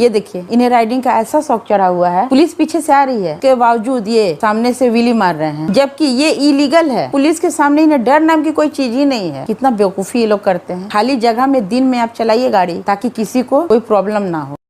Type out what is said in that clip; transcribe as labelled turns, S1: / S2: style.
S1: ये देखिए इन्हें राइडिंग का ऐसा शौक चढ़ा हुआ है पुलिस पीछे से आ रही है के बावजूद ये सामने से विली मार रहे हैं जबकि ये इलीगल है पुलिस के सामने इन्हें डर नाम की कोई चीज ही नहीं है कितना बेवकूफी ये लोग करते हैं खाली जगह में दिन में आप चलाइए गाड़ी ताकि किसी को कोई प्रॉब्लम ना हो